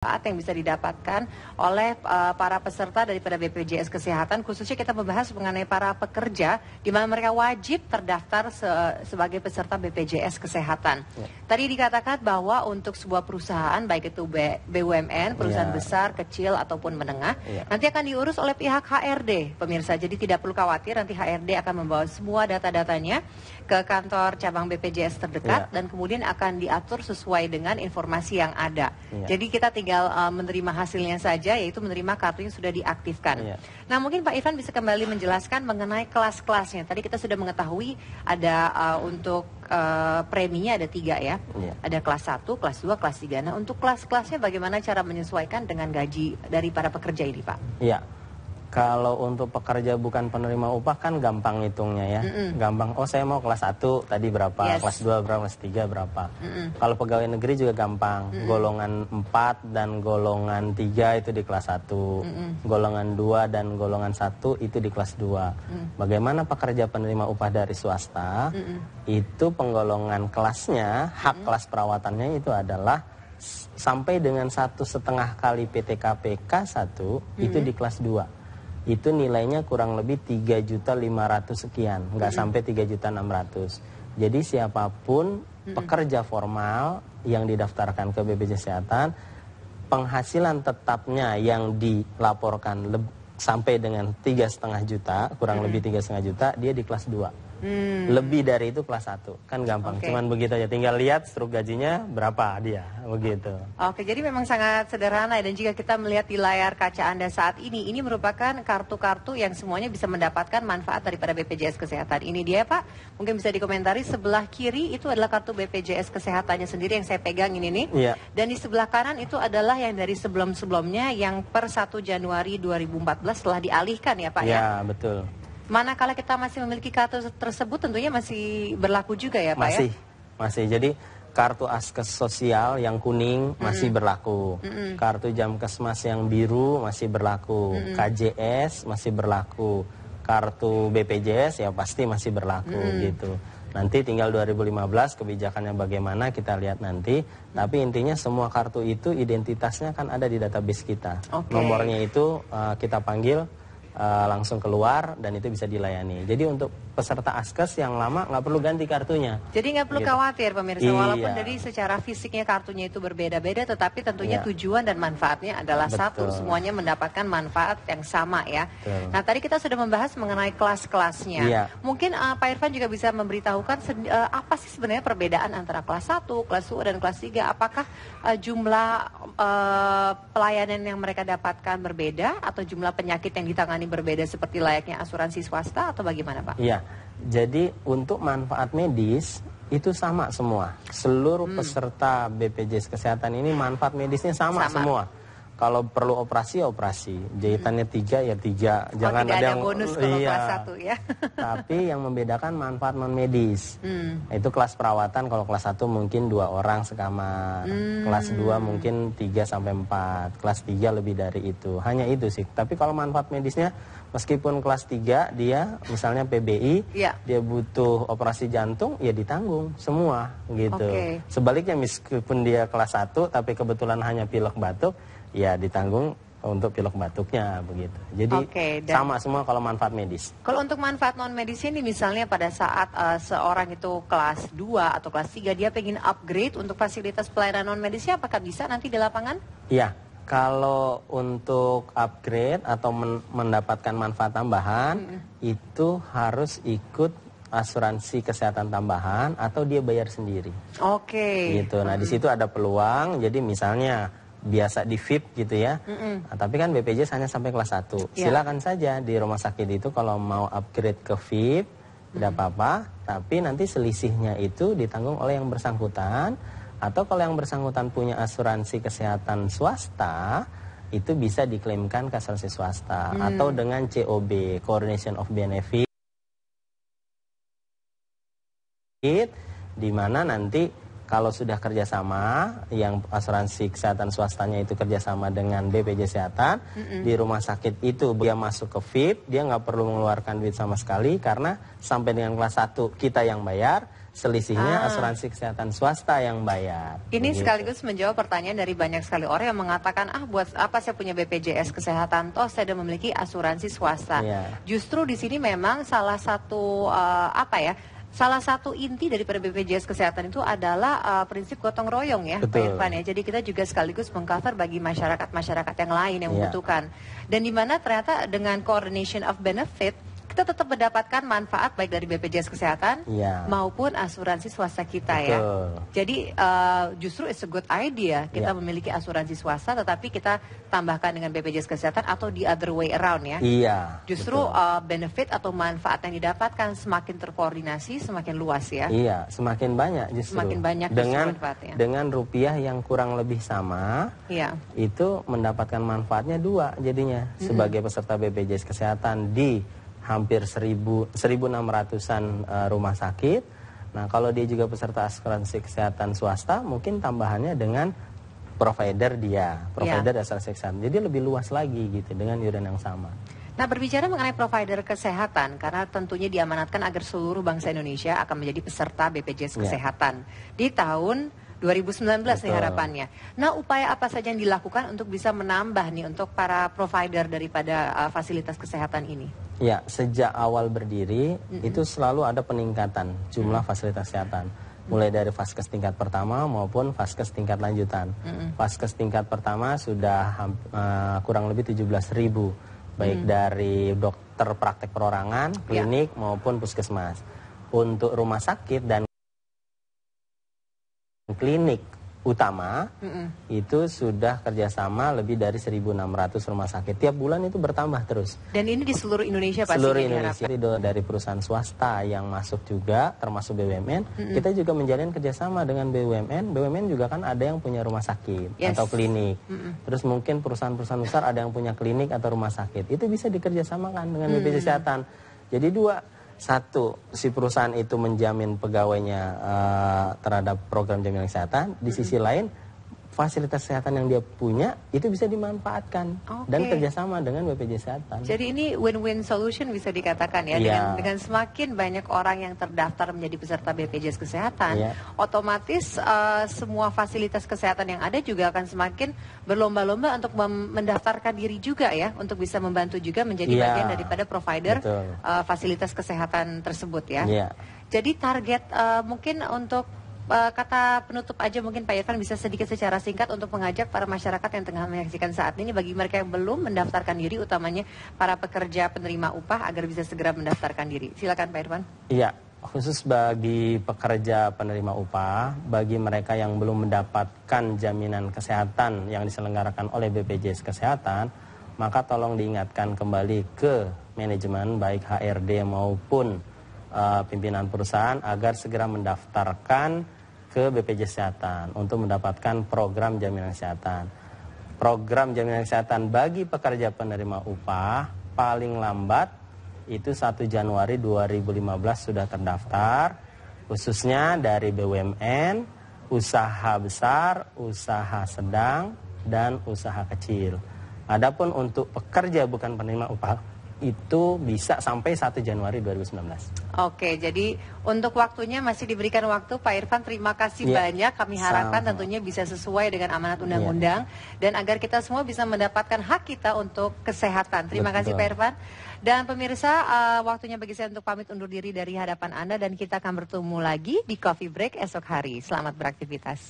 manfaat yang bisa didapatkan oleh uh, para peserta daripada BPJS Kesehatan khususnya kita membahas mengenai para pekerja di mana mereka wajib terdaftar se sebagai peserta BPJS Kesehatan. Ya. Tadi dikatakan bahwa untuk sebuah perusahaan baik itu B BUMN, perusahaan ya. besar, kecil ataupun menengah ya. nanti akan diurus oleh pihak HRD pemirsa. Jadi tidak perlu khawatir nanti HRD akan membawa semua data-datanya ke kantor cabang BPJS terdekat ya. dan kemudian akan diatur sesuai dengan informasi yang ada. Ya. Jadi kita tinggal tinggal uh, menerima hasilnya saja yaitu menerima kartu yang sudah diaktifkan. Iya. Nah, mungkin Pak Ivan bisa kembali menjelaskan mengenai kelas-kelasnya. Tadi kita sudah mengetahui ada uh, untuk uh, preminya ada tiga ya. Iya. Ada kelas satu, kelas dua, kelas tiga. Nah, untuk kelas-kelasnya bagaimana cara menyesuaikan dengan gaji dari para pekerja ini, Pak? Iya. Kalau untuk pekerja bukan penerima upah kan gampang ngitungnya ya. Mm -mm. Gampang, oh saya mau kelas 1 tadi berapa, yes. kelas 2 berapa, kelas 3 berapa. Mm -mm. Kalau pegawai negeri juga gampang. Mm -mm. Golongan 4 dan golongan 3 itu di kelas 1. Mm -mm. Golongan 2 dan golongan 1 itu di kelas 2. Mm. Bagaimana pekerja penerima upah dari swasta, mm -mm. itu penggolongan kelasnya, hak mm -mm. kelas perawatannya itu adalah sampai dengan satu setengah kali PTKPK 1 mm -hmm. itu di kelas 2 itu nilainya kurang lebih 3 juta 500 sekian, nggak mm -hmm. sampai 3 juta 600. Jadi siapapun mm -hmm. pekerja formal yang didaftarkan ke BPJS Kesehatan, penghasilan tetapnya yang dilaporkan sampai dengan 3,5 juta, kurang mm -hmm. lebih 3,5 juta, dia di kelas 2. Hmm. Lebih dari itu kelas 1. Kan gampang. Okay. Cuman begitu aja. Tinggal lihat struk gajinya berapa dia. Begitu. Oke, jadi memang sangat sederhana. Ya. Dan jika kita melihat di layar kaca Anda saat ini, ini merupakan kartu-kartu yang semuanya bisa mendapatkan manfaat daripada BPJS Kesehatan. Ini dia Pak. Mungkin bisa dikomentari sebelah kiri itu adalah kartu BPJS Kesehatannya sendiri yang saya pegang ini nih. Iya. Yeah. Dan di sebelah kanan itu adalah yang dari sebelum-sebelumnya yang per 1 Januari 2014 telah dialihkan ya Pak ya. Ya, betul. Manakala kita masih memiliki kartu tersebut tentunya masih berlaku juga ya Pak masih, ya? Masih, masih. Jadi kartu askes sosial yang kuning mm-hmm. masih berlaku. Mm-hmm. Kartu jamkesmas yang biru masih berlaku. hmm KJS masih berlaku. Kartu BPJS ya pasti masih berlaku hmm gitu. Nanti tinggal 2015 kebijakannya bagaimana kita lihat nanti. Tapi intinya semua kartu itu identitasnya kan ada di database kita. Okay. Nomornya itu uh, kita panggil Eh, langsung keluar dan itu bisa dilayani. Jadi untuk peserta askes yang lama nggak perlu ganti kartunya. Jadi nggak perlu gitu. khawatir pemirsa, iya. walaupun dari secara fisiknya kartunya itu berbeda-beda, tetapi tentunya iya. tujuan dan manfaatnya adalah Betul. satu, semuanya mendapatkan manfaat yang sama ya. Betul. Nah tadi kita sudah membahas mengenai kelas-kelasnya. Iya. Mungkin uh, Pak Irfan juga bisa memberitahukan uh, apa sih sebenarnya perbedaan antara kelas 1, kelas 2 dan kelas 3? Apakah uh, jumlah uh, pelayanan yang mereka dapatkan berbeda atau jumlah penyakit yang ditangani berbeda seperti layaknya asuransi swasta atau bagaimana Pak? Iya, jadi untuk manfaat medis itu sama semua. Seluruh hmm. peserta BPJS kesehatan ini manfaat medisnya sama, sama. semua kalau perlu operasi ya operasi jahitannya hmm. tiga ya tiga oh, jangan tidak ada, yang bonus kalau iya. kelas satu ya tapi yang membedakan manfaat non medis hmm. itu kelas perawatan kalau kelas satu mungkin dua orang sekamar hmm. kelas dua mungkin tiga sampai empat kelas tiga lebih dari itu hanya itu sih tapi kalau manfaat medisnya meskipun kelas tiga dia misalnya PBI ya. dia butuh operasi jantung ya ditanggung semua gitu okay. sebaliknya meskipun dia kelas satu tapi kebetulan hanya pilek batuk ya ditanggung untuk pilok batuknya begitu. Jadi okay, dan sama semua kalau manfaat medis. Kalau untuk manfaat non medis ini misalnya pada saat uh, seorang itu kelas 2 atau kelas 3 dia pengen upgrade untuk fasilitas pelayanan non medisnya apakah bisa nanti di lapangan? Iya. Kalau untuk upgrade atau men mendapatkan manfaat tambahan hmm. itu harus ikut asuransi kesehatan tambahan atau dia bayar sendiri. Oke. Okay. Gitu. Nah, hmm. di situ ada peluang. Jadi misalnya biasa di VIP gitu ya. Mm -mm. Nah, tapi kan BPJS hanya sampai kelas 1. Yeah. Silakan saja di rumah sakit itu kalau mau upgrade ke VIP tidak mm -hmm. apa-apa, tapi nanti selisihnya itu ditanggung oleh yang bersangkutan atau kalau yang bersangkutan punya asuransi kesehatan swasta itu bisa diklaimkan ke asuransi swasta hmm. atau dengan COB Coordination of Benefit di mana nanti kalau sudah kerjasama yang asuransi kesehatan swastanya itu kerjasama dengan BPJS Kesehatan mm -hmm. di rumah sakit itu dia masuk ke fit dia nggak perlu mengeluarkan duit sama sekali karena sampai dengan kelas 1 kita yang bayar selisihnya ah. asuransi kesehatan swasta yang bayar. Ini begitu. sekaligus menjawab pertanyaan dari banyak sekali orang yang mengatakan ah buat apa saya punya BPJS kesehatan toh saya sudah memiliki asuransi swasta. Yeah. Justru di sini memang salah satu uh, apa ya Salah satu inti daripada BPJS Kesehatan itu adalah uh, prinsip gotong royong ya, Betul. Pak Irfan ya. Jadi kita juga sekaligus mengcover bagi masyarakat-masyarakat yang lain yang yeah. membutuhkan. Dan di mana ternyata dengan coordination of benefit kita tetap mendapatkan manfaat baik dari BPJS Kesehatan ya. maupun asuransi swasta kita ya. Betul. ya. Jadi uh, justru it's a good idea kita ya. memiliki asuransi swasta tetapi kita tambahkan dengan BPJS Kesehatan atau the other way around ya. Iya. Justru uh, benefit atau manfaat yang didapatkan semakin terkoordinasi semakin luas ya. Iya, semakin banyak justru. Semakin banyak dengan manfaatnya. dengan rupiah yang kurang lebih sama. Iya. Itu mendapatkan manfaatnya dua jadinya mm -hmm. sebagai peserta BPJS Kesehatan di hampir 1000 1600-an uh, rumah sakit. Nah, kalau dia juga peserta asuransi kesehatan swasta, mungkin tambahannya dengan provider dia, provider ya. asuransi kesehatan. Jadi lebih luas lagi gitu dengan yuran yang sama. Nah, berbicara mengenai provider kesehatan, karena tentunya diamanatkan agar seluruh bangsa Indonesia akan menjadi peserta BPJS iya. Kesehatan ya. di tahun 2019 Betul. nih harapannya. Nah, upaya apa saja yang dilakukan untuk bisa menambah nih untuk para provider daripada uh, fasilitas kesehatan ini? Ya, sejak awal berdiri mm -hmm. itu selalu ada peningkatan jumlah mm -hmm. fasilitas kesehatan. Mulai dari vaskes tingkat pertama maupun vaskes tingkat lanjutan. Mm -hmm. Vaskes tingkat pertama sudah uh, kurang lebih 17 ribu. Baik mm -hmm. dari dokter praktek perorangan, ya. klinik yeah. maupun puskesmas. Untuk rumah sakit dan klinik utama mm itu sudah kerjasama lebih dari 1.600 rumah sakit tiap bulan itu bertambah terus. Dan ini di seluruh Indonesia pasti. Seluruh Indonesia diharapkan. dari perusahaan swasta yang masuk juga termasuk BUMN. Mm Kita juga menjalin kerjasama dengan BUMN. BUMN juga kan ada yang punya rumah sakit yes. atau klinik. Mm Terus mungkin perusahaan-perusahaan besar ada yang punya klinik atau rumah sakit. Itu bisa dikerjasamakan dengan BPJS mm Kesehatan. Jadi dua satu si perusahaan itu menjamin pegawainya uh, terhadap program jaminan kesehatan di sisi lain fasilitas kesehatan yang dia punya itu bisa dimanfaatkan okay. dan kerjasama dengan BPJS Kesehatan. Jadi ini win-win solution bisa dikatakan ya yeah. dengan iya. dengan semakin banyak orang yang terdaftar menjadi peserta BPJS Kesehatan, yeah. otomatis uh, semua fasilitas kesehatan yang ada juga akan semakin berlomba-lomba untuk mendaftarkan diri juga ya untuk bisa membantu juga menjadi yeah. bagian daripada provider uh, fasilitas kesehatan tersebut ya. Yeah. Jadi target uh, mungkin untuk Eh, kata penutup aja mungkin Pak Irfan bisa sedikit secara singkat untuk mengajak para masyarakat yang tengah menyaksikan saat ini bagi mereka yang belum mendaftarkan diri utamanya para pekerja penerima upah agar bisa segera mendaftarkan diri. Silakan Pak Irfan. Iya, khusus bagi pekerja penerima upah, bagi mereka yang belum mendapatkan jaminan kesehatan yang diselenggarakan oleh BPJS Kesehatan, maka tolong diingatkan kembali ke manajemen baik HRD maupun eh, pimpinan perusahaan agar segera mendaftarkan ke BPJS Kesehatan untuk mendapatkan program jaminan kesehatan. Program jaminan kesehatan bagi pekerja penerima upah paling lambat itu 1 Januari 2015 sudah terdaftar khususnya dari BUMN, usaha besar, usaha sedang, dan usaha kecil. Adapun untuk pekerja bukan penerima upah itu bisa sampai 1 Januari 2019. Oke, jadi untuk waktunya masih diberikan waktu Pak Irfan. Terima kasih ya. banyak. Kami harapkan Sama. tentunya bisa sesuai dengan amanat undang-undang ya. dan agar kita semua bisa mendapatkan hak kita untuk kesehatan. Terima Betul. kasih Pak Irfan. Dan pemirsa, uh, waktunya bagi saya untuk pamit undur diri dari hadapan Anda dan kita akan bertemu lagi di Coffee Break esok hari. Selamat beraktivitas.